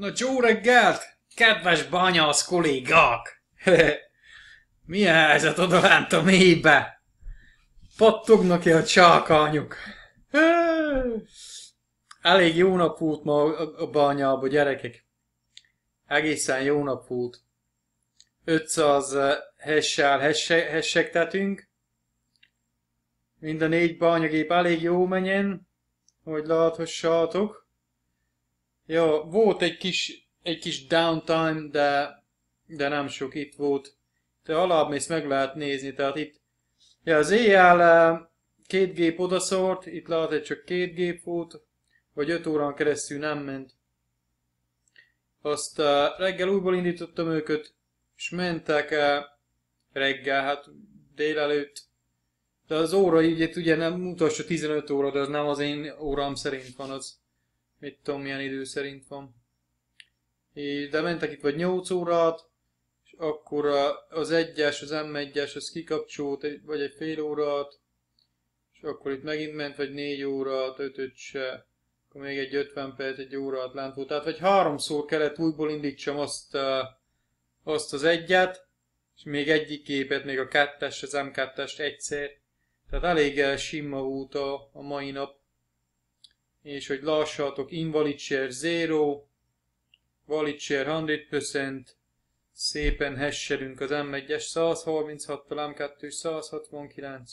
Na, jó reggelt! Kedves banyasz kollégák! Milyen helyzet odalent a mélybe? Pattognak ki a csákányok. Elég jó nap volt ma a banyába, gyerekek. Egészen jó nap volt. 500 eh, hessel hessegtetünk. Mind a négy banyagép elég jó menjen, hogy láthassátok. Jó, volt egy kis, egy kis downtime, de, de nem sok itt volt. Te alább is meg lehet nézni, tehát itt ja, az éjjel eh, két gép odaszort, itt lehet, hogy csak két gép volt, vagy öt órán keresztül nem ment. Azt eh, reggel újból indítottam őket, és mentek eh, reggel, hát délelőtt. De az óra így ugye nem mutassa 15 óra, de az nem az én óram szerint van, az mit tudom milyen idő szerint van. De mentek itt vagy 8 órát, és akkor az egyes, az M1-es, az kikapcsolt, vagy egy fél órát, és akkor itt megint ment, vagy 4 órát, 5 se, akkor még egy 50 perc, egy órát lent volt. Tehát vagy háromszor kellett újból indítsam azt, azt az egyet, és még egyik képet, még a kettes, az M2-est egyszer. Tehát elég sima volt a, a mai nap és hogy lássátok, invalid share 0, valid share 100%, szépen hesserünk az M1-es 136 M2 169.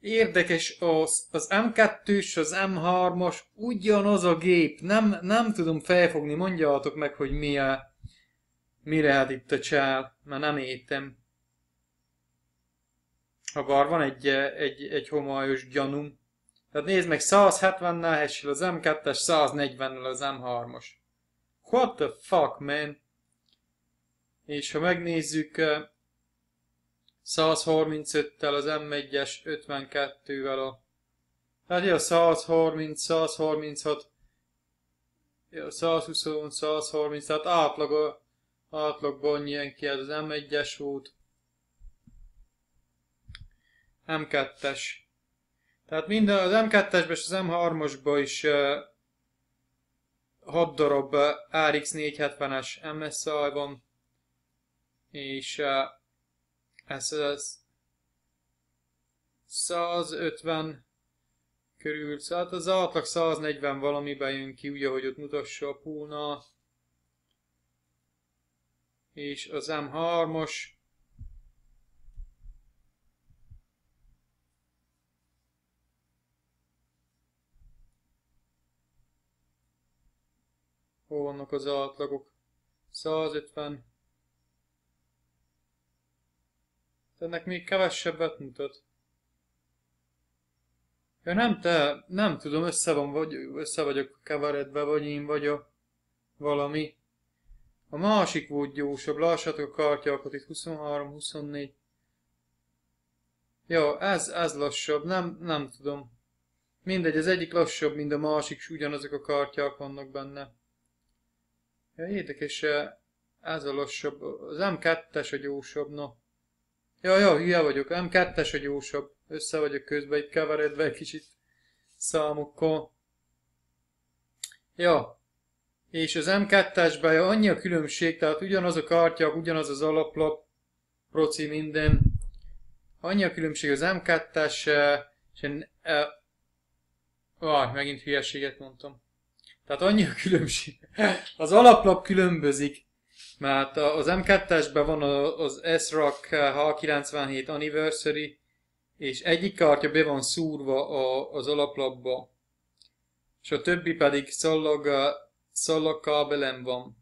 Érdekes az, az M2-s, az M3-as ugyanaz a gép, nem, nem tudom felfogni, mondjátok meg, hogy mi a, mi lehet itt a csál, mert nem értem. Ha bár van egy, egy, egy homályos gyanum, tehát nézd meg, 170-nel hessél az M2-es, 140-nel az M3-os. What the fuck, man? És ha megnézzük, 135-tel eh, az M1-es, 52-vel a... Hát ja, 130, 136, ja, 120, 130, tehát átlag, átlagban ilyen ki ez az M1-es út. M2-es. Tehát minden az m 2 esben és az M3-osba is 6 darab RX 470-es MSI van, és ez, az 150 körül, szóval az átlag 140 valamiben jön ki, ugye, hogy ott mutassa a pulna. És az M3-os Hol vannak az átlagok? 150. Ennek még kevesebbet mutat. Ja nem te, nem tudom, össze, van, vagy, össze vagyok keveredve, vagy én vagyok valami. A másik volt gyorsabb, lássátok a kártyákat itt 23-24. Ja, ez, ez lassabb, nem, nem tudom. Mindegy, az egyik lassabb, mint a másik, és ugyanazok a kártyák vannak benne. Ja, érdekes, ez a lassabb. Az M2-es a gyorsabb, na. Ja, ja, hülye vagyok. M2-es a gyorsabb. Össze vagyok közben itt keveredve egy kicsit számokkal. Ja. És az M2-esben ja, annyi a különbség, tehát ugyanaz a kártya, ugyanaz az alaplap, proci minden. Annyi a különbség az M2-es, és én, e, ah, megint hülyeséget mondtam. Tehát annyi a különbség. Az alaplap különbözik, mert az M2-esben van az S-Rock H97 Anniversary, és egyik kártya be van szúrva a, az alaplapba, és a többi pedig szallag, szallagkábelen van.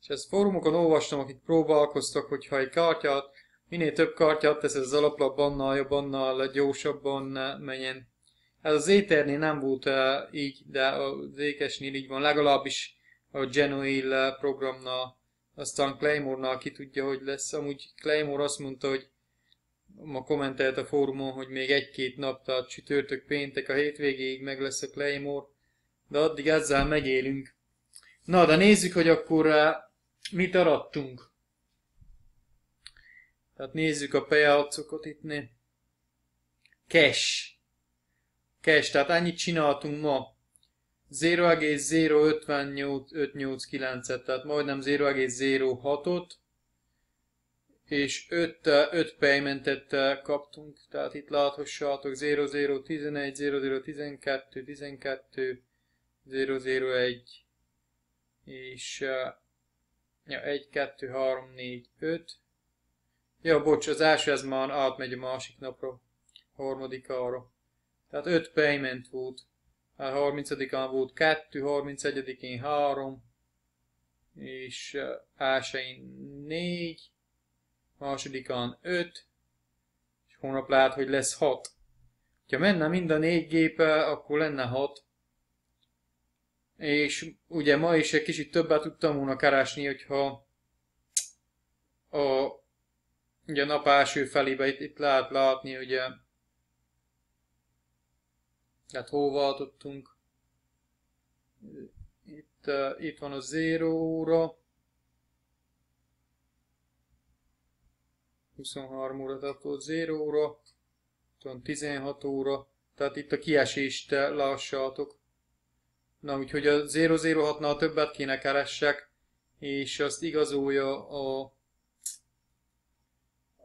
És ezt fórumokon olvastam, akik próbálkoztak, hogyha egy kártyát, minél több kártyát tesz az alaplapban, annál jobb, annál gyorsabban menjen ez hát az éternél nem volt uh, így, de az ékesnél így van. Legalábbis a Genoil programnal, aztán Claymore-nál ki tudja, hogy lesz. Amúgy Claymore azt mondta, hogy ma kommentelt a fórumon, hogy még egy-két nap, tehát csütörtök, péntek, a hétvégéig meg lesz a Claymore, de addig ezzel megélünk. Na, de nézzük, hogy akkor uh, mit arattunk. Tehát nézzük a payout itt itt. Cash cash, tehát annyit csináltunk ma, 0,0589-et, tehát majdnem 0,06-ot, és 5, 5 paymentet kaptunk, tehát itt láthassátok 0011, 0012, 12, 001, és eh, ja, 1, 2, 3, 4, 5. Ja, bocs, az első ez már átmegy a másik napra, harmadik arra. Tehát 5 payment volt. Hát a 30-án volt 2, 31-én 3, és elsőn eh, 4, másodikán 5, és hónap lehet, hogy lesz 6. Ha menne mind a négy gépe, akkor lenne 6. És ugye ma is egy kicsit többet tudtam volna keresni, hogyha a ugye a nap első felébe itt, itt lehet látni, ugye tehát hova adottunk? Itt, uh, itt van a 0 óra. 23 óra, tehát 0 óra. Itt van 16 óra. Tehát itt a kiesést lassátok. Na, úgyhogy a 006-nál többet kéne keressek, és azt igazolja a,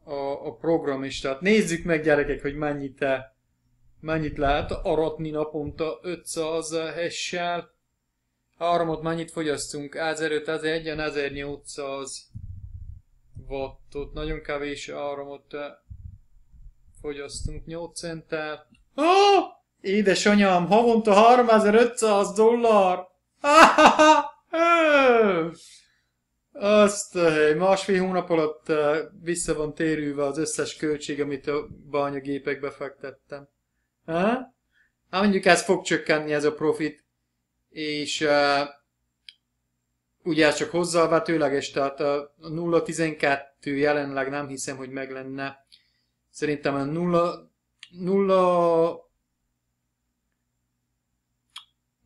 a, a program is. Tehát nézzük meg gyerekek, hogy mennyit te Mennyit lehet aratni naponta 500 hessel? Áramot mennyit fogyasztunk? 1501 1800 wattot. Nagyon kevés áramot eh, fogyasztunk 8 centtel. Oh! Édesanyám, havonta 3500 dollár! ha, Azt a eh, hely, másfél hónap alatt eh, vissza van térülve az összes költség, amit a bányagépekbe fektettem. Ha? Hát mondjuk ez fog csökkenni ez a profit, és uh, ugye ez csak hozzávetőleges, tehát a 0.12 jelenleg nem hiszem, hogy meg lenne. Szerintem a 0, 0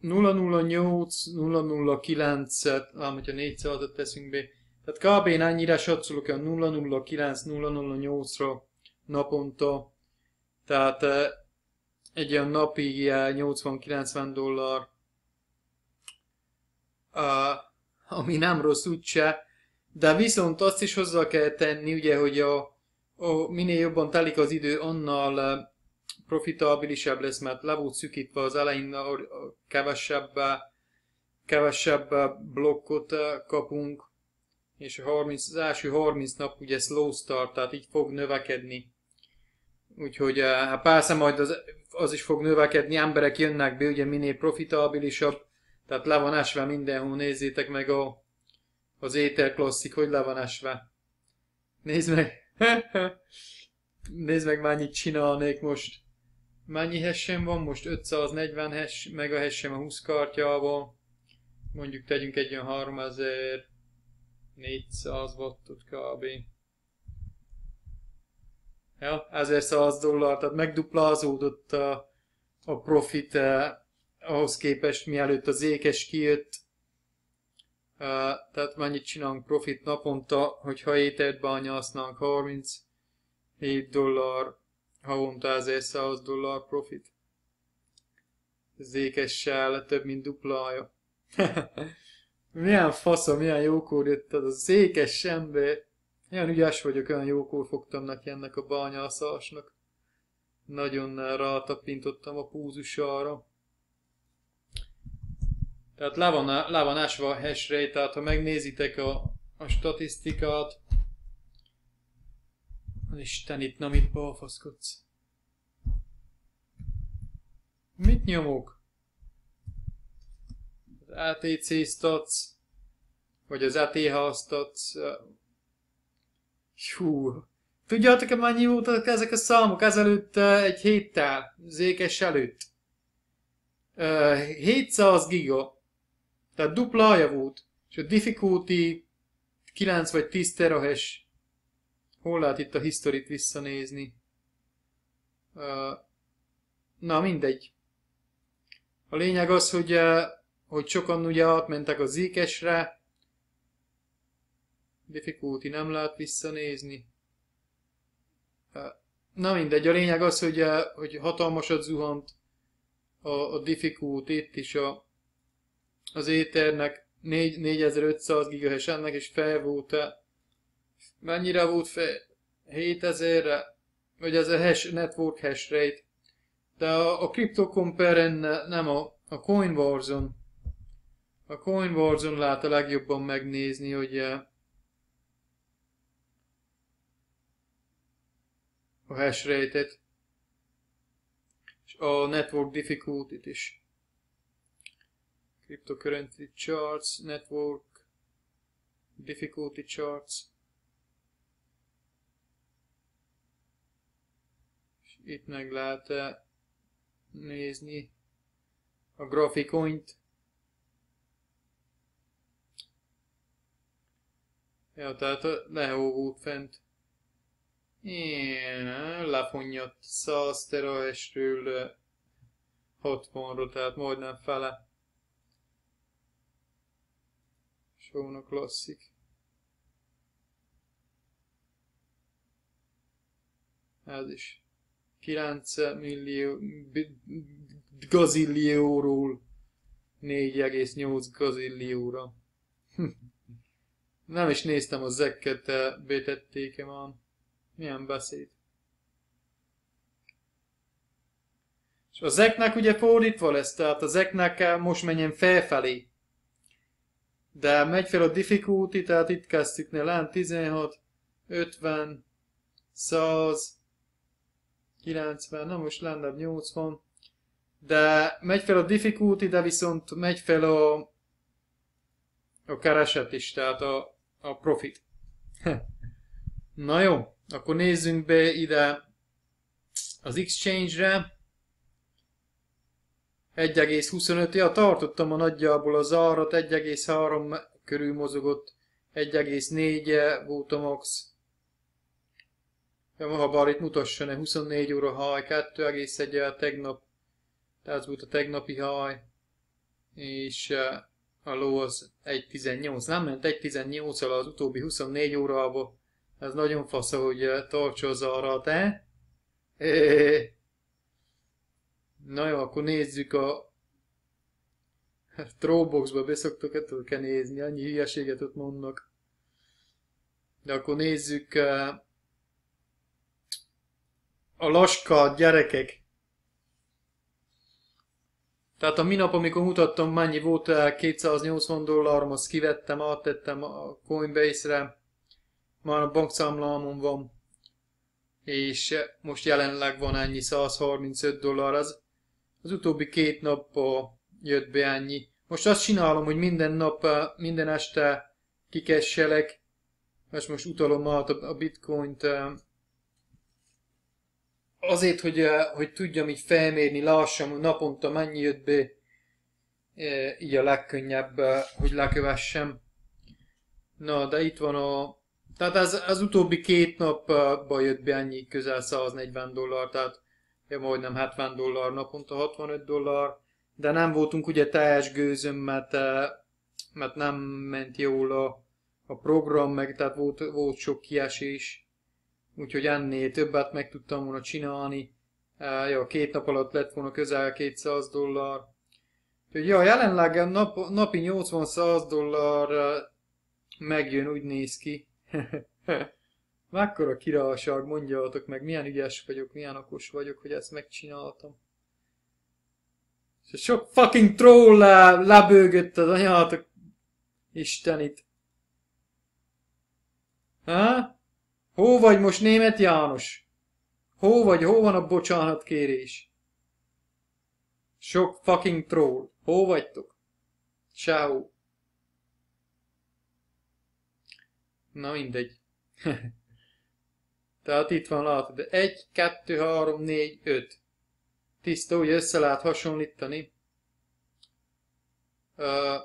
008, 009, ám hogyha 400-at teszünk be, tehát kb. én annyira satszolok a 009, 008-ra naponta, tehát egy olyan napi 80-90 dollár, ami nem rossz úgyse, de viszont azt is hozzá kell tenni, ugye, hogy a, a minél jobban telik az idő, annál profitabilisebb lesz, mert le volt szükítve az elején a kevesebb, kevesebb blokkot kapunk, és a 30, az első 30 nap ugye slow start, tehát így fog növekedni. Úgyhogy hát persze majd az az is fog növekedni, emberek jönnek be, ugye minél profitabilisabb, tehát le van esve mindenhol, nézzétek meg a, az étel klasszik hogy le van esve. Nézd meg! Nézd meg, mennyit csinálnék most. Mennyi hessem van most? 540 hess, meg a hessem a 20 kartyával. Mondjuk tegyünk egy olyan 3400 wattot kb ja, száz dollár, tehát megduplázódott a, a profit eh, ahhoz képest, mielőtt az ékes kijött, eh, tehát mennyit csinálunk profit naponta, hogyha ételt bányásznánk 37 dollár, havonta 100 dollár profit. Az ékessel több mint duplája. milyen faszom, milyen jókor jött az, az ékes ember. Ilyen ügyes vagyok, olyan jókor fogtam neki ennek a bányászásnak. Nagyon rátapintottam a púzusára. Tehát le van, le van a hash rate, tehát ha megnézitek a, a statisztikát, Isten itt nem itt balfaszkodsz. Mit nyomok? Az ATC stats, vagy az ATH stats, Hú. Tudjátok-e mennyi voltak ezek a számok ezelőtt eh, egy héttel, zékes előtt? 700 giga. Tehát duplája volt. És a difficulty 9 vagy 10 terahes. Hol lehet itt a historit visszanézni? na mindegy. A lényeg az, hogy, eh, hogy sokan ugye átmentek a zékesre, Difficulty, nem lehet visszanézni. Na mindegy, a lényeg az, hogy, hogy hatalmasat zuhant a, a difficulty itt is a, az éternek 4, 4500 GHz ennek, és fel volt -e, mennyire volt fel? 7000-re, vagy ez a hash, network hash rate. De a, a CryptoComparen nem a, a CoinWarzon. A CoinWarzon lehet a legjobban megnézni, hogy a hash rate-et, és a network difficulty-t is. Cryptocurrency charts, network difficulty charts. És itt meg lehet -e nézni a grafikonyt. Ja, tehát a volt fent. Igen, lefonyott 100 terahestről 60-ra, tehát majdnem fele. Sóna klasszik. Ez is. 9 millió gazillióról 4,8 gazillióra. Hm. Nem is néztem a zekket, betették-e már. Milyen beszéd. És a zeknek ugye fordítva lesz, tehát a zeknek most menjen felfelé. De megy fel a difficulty, tehát itt kezdtük ne lent 16, 50, 100, 90, na most lenne 80. De megy fel a difficulty, de viszont megy fel a, a kereset is, tehát a, a profit. na jó. Akkor nézzünk be ide az Exchange-re. 1,25, ja, tartottam a nagyjából az árat, 1,3 körül mozogott, 1,4 volt a max. Ja, ha bár itt mutasson -e, 24 óra haj, 2,1 tegnap, tehát volt a tegnapi haj, és eh, a ló az 1,18, nem ment 1,18-al az utóbbi 24 órába, ez nagyon fasz, hogy eh, tartsózza a radát. Na jó, akkor nézzük a Tróboxba beszoktok ettől kell nézni, annyi hülyeséget ott mondnak. De akkor nézzük eh, a laska gyerekek. Tehát a minap, amikor mutattam, mennyi volt 280 eh, dollár, azt kivettem, áttettem a Coinbase-re már a bankszámlámon van, és most jelenleg van ennyi 135 dollár, az, az utóbbi két napban jött be ennyi. Most azt csinálom, hogy minden nap, eh, minden este kikesselek, most most utalom át a bitcoint, eh, azért, hogy, eh, hogy tudjam így felmérni, lássam, hogy naponta mennyi jött be, így a legkönnyebb, hogy lekövessem. Na, de itt van a tehát az, az utóbbi két napban jött be annyi közel 140 dollár, tehát ja, majdnem 70 dollár naponta, 65 dollár, de nem voltunk ugye teljes gőzöm, mert, eh, mert nem ment jól a, a program, meg tehát volt, volt sok kiesés, úgyhogy ennél többet meg tudtam volna csinálni. Eh, ja, két nap alatt lett volna közel 200 dollár. Úgyhogy ja, jelenleg nap, napi 80-100 dollár eh, megjön, úgy néz ki. Mekkora királyság, mondjátok meg, milyen ügyes vagyok, milyen okos vagyok, hogy ezt megcsináltam. És sok fucking troll le, lebőgött az anyátok istenit. Há? Hó vagy most német János? Hó vagy, hó van a bocsánat kérés? Sok fucking troll. Hó vagytok? Ciao. Na mindegy. Tehát itt van, látod, 1, 2, 3, 4, 5. Tiszta, ugye össze lehet hasonlítani. Uh,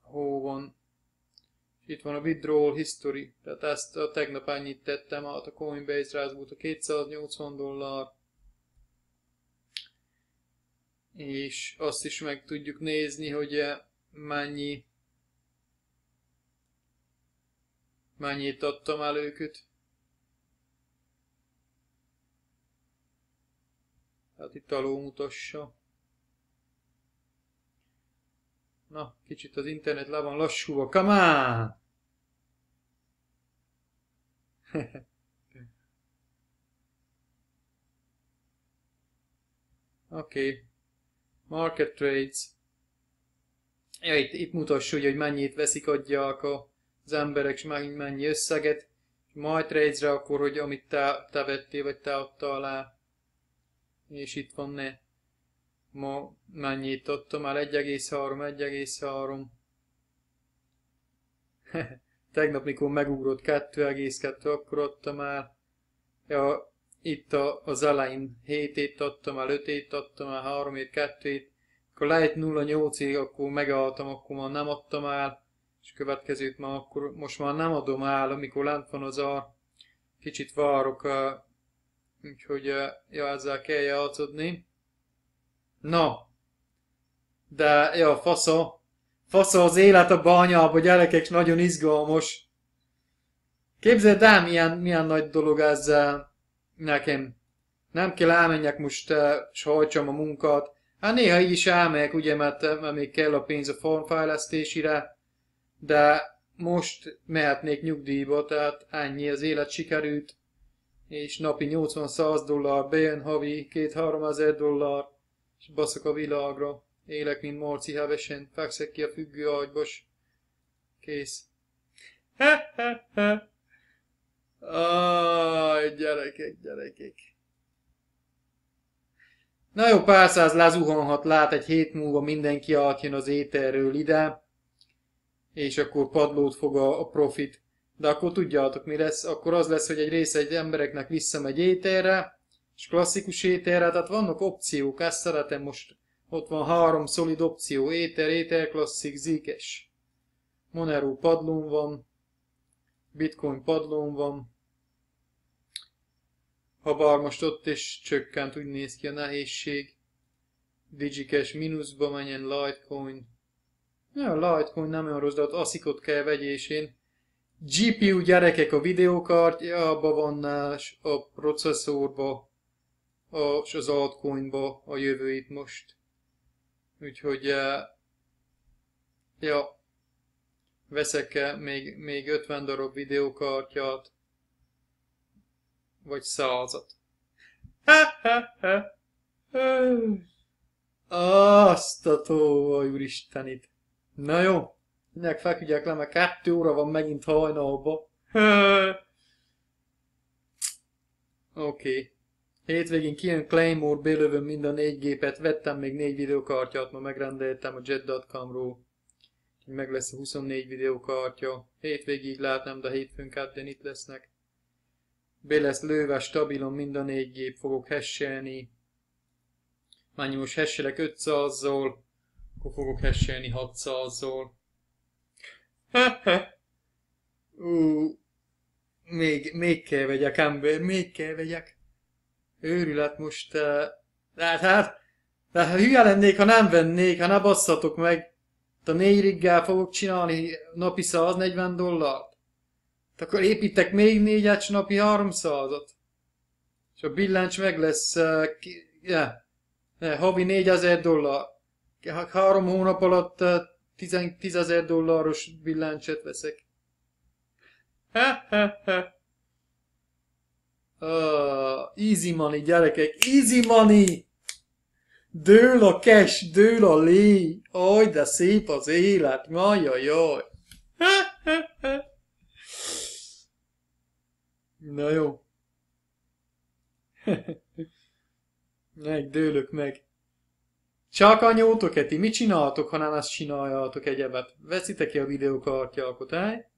hol van? Itt van a withdrawal history, tehát ezt a tegnap annyit tettem a coinbase rá ez volt a 280 dollár. És azt is meg tudjuk nézni, hogy eh, mennyi mennyit adtam el őket. Hát itt alul mutassa. Na, kicsit az internet le van lassúva. Come on! okay. Market trades. Ja, itt, itt mutass, hogy, hogy mennyit veszik, adják az emberek, és mennyi összeget, majd trades akkor, hogy amit te, te vettél, vagy te adtál alá. És itt van ne. Ma mennyit adtam el? 1,3, 1,3. Tegnap, mikor megugrott 2,2, akkor adtam el. Ja, itt a, az elején 7-ét adtam el, 5-ét adtam el, 3-ét, 2-ét, akkor lejt 0-8-ig, akkor megálltam, akkor már nem adtam el, és következőt már akkor most már nem adom el, amikor lent van az a kicsit várok, úgyhogy ja, ezzel kell játszodni. Na, de ja, fasza, fasza az élet a bányába, gyerekek, nagyon izgalmas. Képzeld el, milyen, milyen nagy dolog ez nekem. Nem kell elmenjek most, és hajtsam a munkát, Hát néha így is elmegyek, ugye, mert még kell a pénz a formfejlesztésére, de most mehetnék nyugdíjba, tehát ennyi az élet sikerült, és napi 80-100 dollár bejön havi, 2-3 ezer dollár, és baszok a világra. Élek, mint Marci hevesen, fekszek ki a függő agybos. Kész. Ha, ha, ha. Aj, gyerekek, gyerekek. Na jó, pár száz lezuhanhat, lát egy hét múlva mindenki átjön az ételről ide, és akkor padlót fog a, a profit. De akkor tudjátok, mi lesz? Akkor az lesz, hogy egy része egy embereknek visszamegy ételre, és klasszikus ételre, tehát vannak opciók, ezt szeretem most. Ott van három szolid opció, éter, éter, klasszik, zikes. Monero padlón van, Bitcoin padlón van, Habar most ott is csökkent, úgy néz ki a nehézség. Digikes mínuszba menjen Litecoin. Ja, a Litecoin nem olyan rossz, de ott aszikot kell vegyésén. GPU gyerekek a videókártyába van a processzorba, a, és az altcoinba a jövőit most. Úgyhogy, eh, ja, veszek -e még, még 50 darab videókártyát, vagy százat. Ha, ha, ha. Azt a tóval, úristenit. Na jó, mindenek feküdjek le, mert kettő óra van megint hajnalba. Oké. Okay. Hétvégén kijön Claymore, bélövöm mind a négy gépet, vettem még négy videokártyát, ma megrendeltem a jet.com-ról. Meg lesz a 24 videokártya. Hétvégig látnám, de hétfőn itt lesznek. Be lesz lőve stabilon mind a négy gép, fogok hesselni. Mányi most hesselek 500 zól akkor fogok hesselni 600 ha. Ú, még, még kell vegyek, ember, még kell vegyek. Őrület most, uh, hát, hát, hát hülye lennék, ha nem vennék, ha ne basszatok meg. A négy riggel fogok csinálni napi 140 dollár. Hát akkor építek még négy napi 300-at. És a billáncs meg lesz, uh, ki, yeah, yeah, havi 4000 dollár. Hát három hónap alatt uh, 10 ezer dolláros billáncset veszek. Ha, ha, ha. Uh, easy money, gyerekek, easy money! Dől a cash, dől a lé, aj de szép az élet, majajaj! Ha, ha. Na jó. meg dőlök meg. Csak anyótok, Eti, mit csináltok, ha nem ezt csináljátok egyebet? Veszitek ki a videókártyákat, el?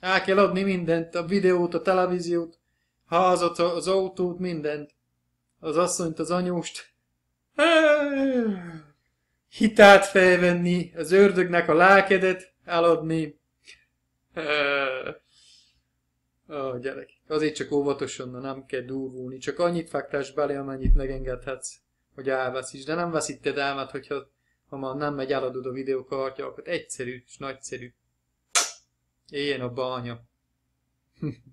El kell adni mindent, a videót, a televíziót, házat, az autót, mindent. Az asszonyt, az anyóst. Hitát felvenni, az ördögnek a lelkedet eladni. Ó, gyerek. Azért csak óvatosan, na nem kell durvulni. Csak annyit fektes bele, amennyit megengedhetsz, hogy elveszíts. De nem veszíted el, mert hogyha ha már nem megy eladod a videókartja, akkor egyszerű és nagyszerű. Éljen a bánya.